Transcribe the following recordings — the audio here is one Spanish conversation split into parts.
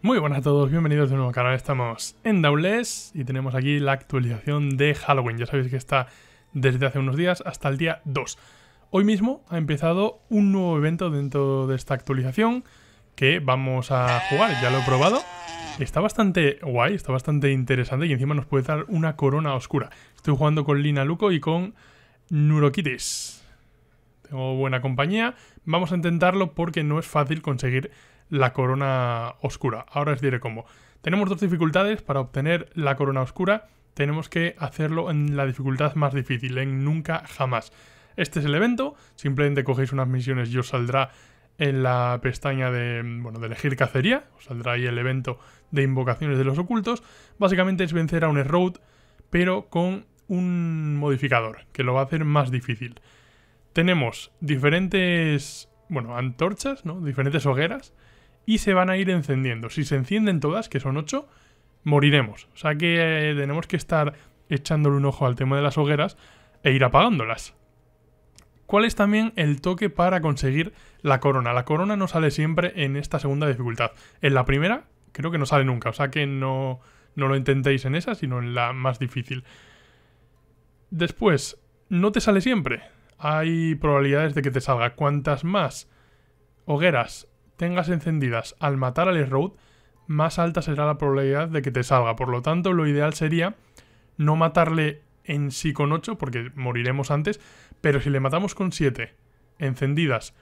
Muy buenas a todos, bienvenidos de nuevo al canal, estamos en Daules y tenemos aquí la actualización de Halloween, ya sabéis que está desde hace unos días hasta el día 2. Hoy mismo ha empezado un nuevo evento dentro de esta actualización que vamos a jugar, ya lo he probado. Está bastante guay, está bastante interesante y encima nos puede dar una corona oscura. Estoy jugando con Lina Luco y con Nurokitis. Tengo buena compañía. Vamos a intentarlo porque no es fácil conseguir la corona oscura. Ahora os diré cómo. Tenemos dos dificultades para obtener la corona oscura. Tenemos que hacerlo en la dificultad más difícil, en nunca jamás. Este es el evento, simplemente cogéis unas misiones y os saldrá en la pestaña de, bueno, de elegir cacería, os saldrá ahí el evento de invocaciones de los ocultos. Básicamente es vencer a un road, pero con un modificador, que lo va a hacer más difícil. Tenemos diferentes, bueno, antorchas, ¿no? Diferentes hogueras y se van a ir encendiendo. Si se encienden todas, que son 8, moriremos. O sea que eh, tenemos que estar echándole un ojo al tema de las hogueras e ir apagándolas. ¿Cuál es también el toque para conseguir la corona? La corona no sale siempre en esta segunda dificultad. En la primera creo que no sale nunca, o sea que no, no lo intentéis en esa, sino en la más difícil. Después, no te sale siempre. Hay probabilidades de que te salga. Cuantas más hogueras tengas encendidas al matar al Road, más alta será la probabilidad de que te salga. Por lo tanto, lo ideal sería no matarle en sí con 8, porque moriremos antes, pero si le matamos con 7 encendidas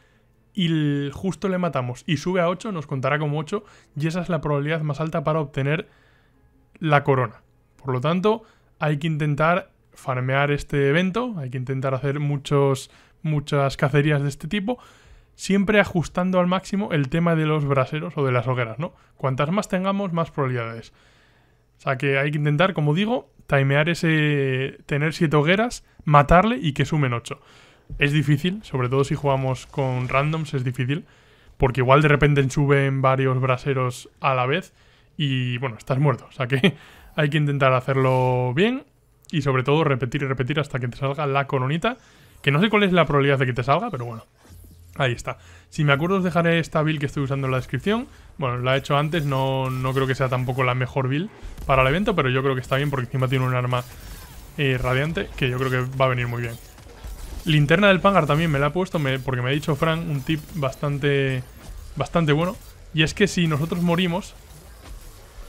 y justo le matamos y sube a 8, nos contará como 8 y esa es la probabilidad más alta para obtener la corona. Por lo tanto, hay que intentar farmear este evento, hay que intentar hacer muchos, muchas cacerías de este tipo siempre ajustando al máximo el tema de los braseros o de las hogueras, ¿no? Cuantas más tengamos, más probabilidades. O sea que hay que intentar, como digo, timear ese. tener siete hogueras, matarle y que sumen 8. Es difícil, sobre todo si jugamos con randoms, es difícil. Porque igual de repente suben varios braseros a la vez y bueno, estás muerto. O sea que hay que intentar hacerlo bien y sobre todo repetir y repetir hasta que te salga la coronita. Que no sé cuál es la probabilidad de que te salga, pero bueno, Ahí está. Si me acuerdo os dejaré esta build que estoy usando en la descripción. Bueno, la he hecho antes, no, creo que sea tampoco la mejor build para el evento, pero yo creo que está bien porque encima tiene un arma eh, radiante que yo creo que va a venir muy bien. Linterna del Pangar también me la ha puesto porque me ha dicho Frank un tip bastante, bastante bueno. Y es que si nosotros morimos...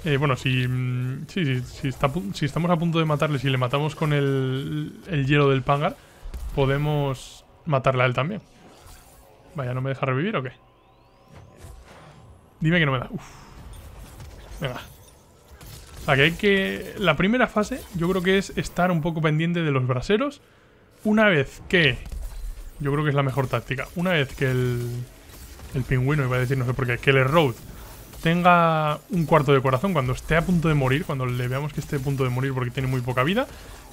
Eh, bueno, si, mm, si, estamos a punto de matarle, si le matamos con el, el hielo del Pangar, podemos matarle a él también. Vaya, ¿no me deja revivir o qué? Dime que no me da. Uf. Venga. O hay que... La primera fase yo creo que es estar un poco pendiente de los braseros. Una vez que... Yo creo que es la mejor táctica. Una vez que el... El pingüino, iba a decir, no sé por qué, que el Road tenga un cuarto de corazón, cuando esté a punto de morir, cuando le veamos que esté a punto de morir porque tiene muy poca vida,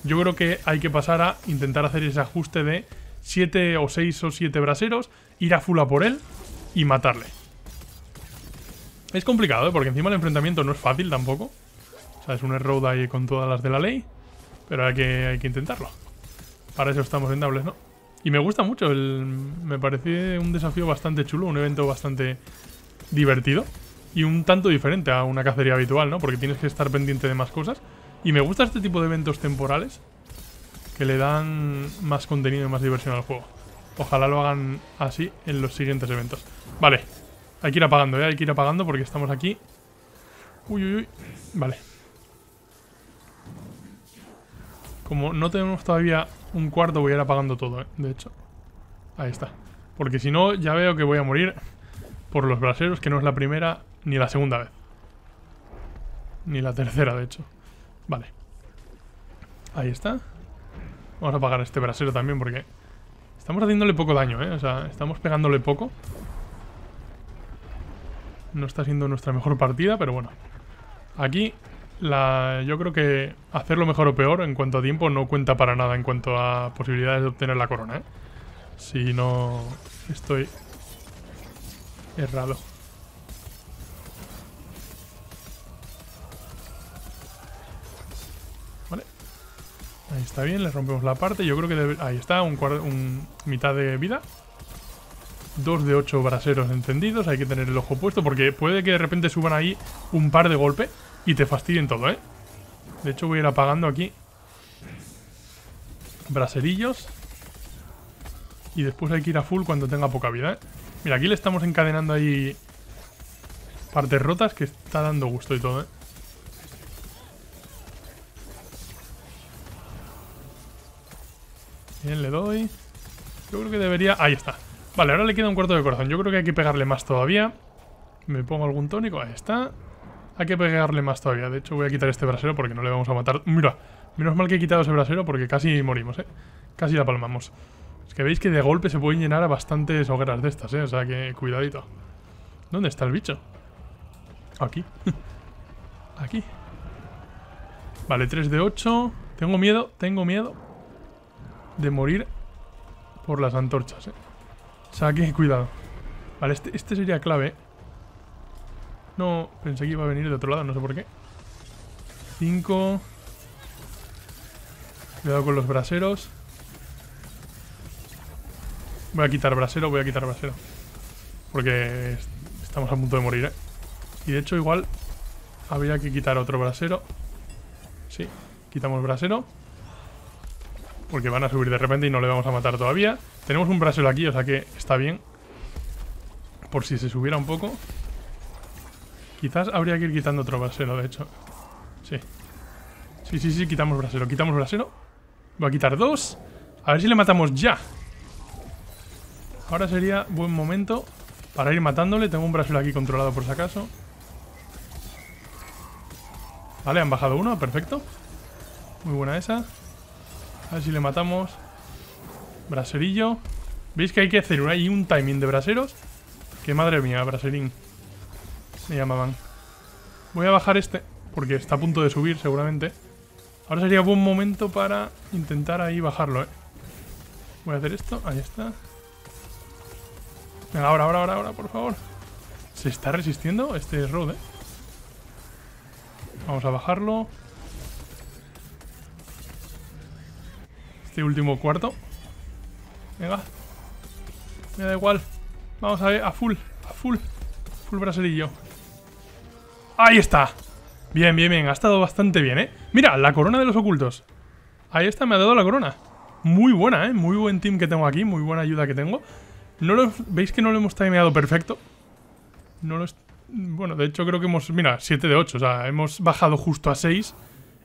yo creo que hay que pasar a intentar hacer ese ajuste de siete o seis o siete braseros, ir a full por él y matarle. Es complicado, ¿eh? porque encima el enfrentamiento no es fácil tampoco. O sea, es un road ahí con todas las de la ley, pero hay que, hay que intentarlo. Para eso estamos en Dables, ¿no? Y me gusta mucho, el, me parece un desafío bastante chulo, un evento bastante divertido y un tanto diferente a una cacería habitual, ¿no? Porque tienes que estar pendiente de más cosas. Y me gusta este tipo de eventos temporales que le dan más contenido y más diversión al juego. Ojalá lo hagan así en los siguientes eventos. Vale, hay que ir apagando, ¿eh? Hay que ir apagando porque estamos aquí. Uy, uy, uy. Vale. Como no tenemos todavía un cuarto, voy a ir apagando todo, ¿eh? De hecho. Ahí está. Porque si no, ya veo que voy a morir por los braseros, que no es la primera ni la segunda vez. Ni la tercera, de hecho. Vale. Ahí está. Vamos a apagar este brasero también porque... Estamos haciéndole poco daño, ¿eh? O sea, estamos pegándole poco. No está siendo nuestra mejor partida, pero bueno. Aquí, la... yo creo que hacerlo mejor o peor en cuanto a tiempo no cuenta para nada en cuanto a posibilidades de obtener la corona, ¿eh? Si no... Estoy... Errado. Está bien, le rompemos la parte. Yo creo que... Ahí está, un, un mitad de vida. Dos de ocho braseros encendidos. Hay que tener el ojo puesto porque puede que de repente suban ahí un par de golpe y te fastidien todo, ¿eh? De hecho, voy a ir apagando aquí braserillos. Y después hay que ir a full cuando tenga poca vida, ¿eh? Mira, aquí le estamos encadenando ahí partes rotas que está dando gusto y todo, ¿eh? Bien, le doy. Yo creo que debería... Ahí está. Vale, ahora le queda un cuarto de corazón. Yo creo que hay que pegarle más todavía. Me pongo algún tónico. Ahí está. Hay que pegarle más todavía. De hecho, voy a quitar este brasero porque no le vamos a matar. Mira, menos mal que he quitado ese brasero porque casi morimos, ¿eh? Casi la palmamos. Es que veis que de golpe se pueden llenar a bastantes hogueras de estas, ¿eh? O sea que cuidadito. ¿Dónde está el bicho? Aquí. Aquí. Vale, 3 de 8. Tengo miedo, tengo miedo de morir por las antorchas, ¿eh? O sea, aquí, cuidado. Vale, este, este sería clave. No, pensé que iba a venir de otro lado, no sé por qué. 5. Cuidado con los braseros. Voy a quitar brasero, voy a quitar brasero. Porque estamos a punto de morir, ¿eh? Y de hecho igual habría que quitar otro brasero. Sí, quitamos brasero. Porque van a subir de repente y no le vamos a matar todavía. Tenemos un brasero aquí, o sea que está bien. Por si se subiera un poco. Quizás habría que ir quitando otro brasero, de hecho. Sí. Sí, sí, sí, quitamos brasero, quitamos brasero. Voy a quitar dos. A ver si le matamos ya. Ahora sería buen momento para ir matándole. Tengo un brasero aquí controlado por si acaso. Vale, han bajado uno, perfecto. Muy buena esa. A ver si le matamos. Braserillo. ¿Veis que hay que hacer ahí un timing de braseros? Que madre mía, braserín. Se llamaban. Voy a bajar este, porque está a punto de subir seguramente. Ahora sería buen momento para intentar ahí bajarlo, ¿eh? Voy a hacer esto, ahí está. Venga, ahora, ahora, ahora, ahora, por favor. ¿Se está resistiendo? Este road, ¿eh? Vamos a bajarlo. este último cuarto. Venga. Me da igual. Vamos a ver, a full, a full. Full braserillo. ¡Ahí está! Bien, bien, bien. Ha estado bastante bien, ¿eh? Mira, la corona de los ocultos. Ahí está, me ha dado la corona. Muy buena, ¿eh? Muy buen team que tengo aquí. Muy buena ayuda que tengo. No lo, ¿Veis que no lo hemos timeado perfecto? No lo... Bueno, de hecho creo que hemos... Mira, 7 de 8. O sea, hemos bajado justo a 6.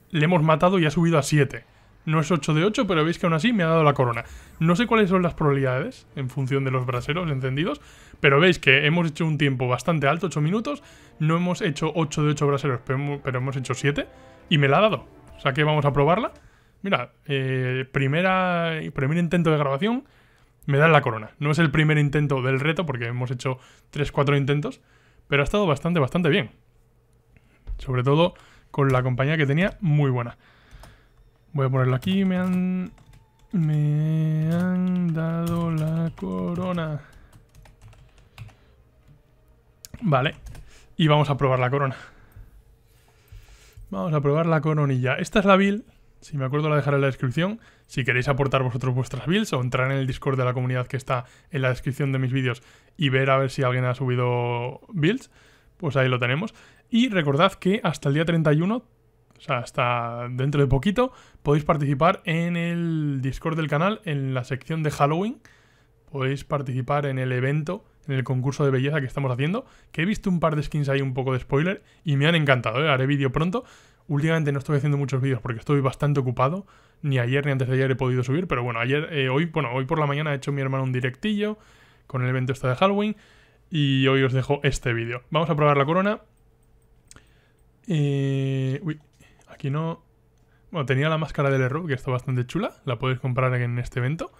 Le hemos matado y ha subido a 7. No es 8 de 8, pero veis que aún así me ha dado la corona. No sé cuáles son las probabilidades en función de los braseros encendidos, pero veis que hemos hecho un tiempo bastante alto, 8 minutos. No hemos hecho 8 de 8 braseros, pero hemos, hecho 7 y me la ha dado. O sea que vamos a probarla. Mira, eh, primera, primer intento de grabación, me da la corona. No es el primer intento del reto, porque hemos hecho 3-4 intentos, pero ha estado bastante, bastante bien. Sobre todo con la compañía que tenía muy buena. Voy a ponerlo aquí. Me han... Me han dado la corona. Vale. Y vamos a probar la corona. Vamos a probar la coronilla. Esta es la build. Si me acuerdo la dejaré en la descripción. Si queréis aportar vosotros vuestras builds o entrar en el Discord de la comunidad que está en la descripción de mis vídeos y ver a ver si alguien ha subido builds, pues ahí lo tenemos. Y recordad que hasta el día 31 o sea, hasta dentro de poquito podéis participar en el Discord del canal, en la sección de Halloween. Podéis participar en el evento, en el concurso de belleza que estamos haciendo. Que he visto un par de skins ahí, un poco de spoiler, y me han encantado. ¿eh? Haré vídeo pronto. Últimamente no estoy haciendo muchos vídeos porque estoy bastante ocupado. Ni ayer ni antes de ayer he podido subir, pero bueno, ayer, eh, hoy, bueno, hoy por la mañana he hecho mi hermano un directillo con el evento este de Halloween. Y hoy os dejo este vídeo. Vamos a probar la corona. Eh, uy, Aquí no... Bueno, tenía la máscara del error, que está bastante chula. La podéis comprar en este evento.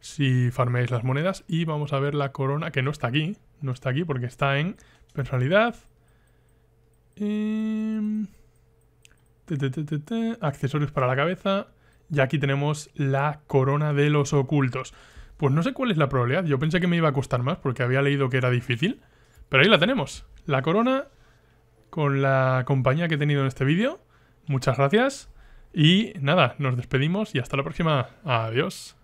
Si farmeáis las monedas. Y vamos a ver la corona, que no está aquí. No está aquí porque está en personalidad. Em, accesorios para la cabeza. Y aquí tenemos la corona de los ocultos. Pues no sé cuál es la probabilidad. Yo pensé que me iba a costar más porque había leído que era difícil. Pero ahí la tenemos. La corona con la compañía que he tenido en este vídeo muchas gracias y nada, nos despedimos y hasta la próxima. Adiós.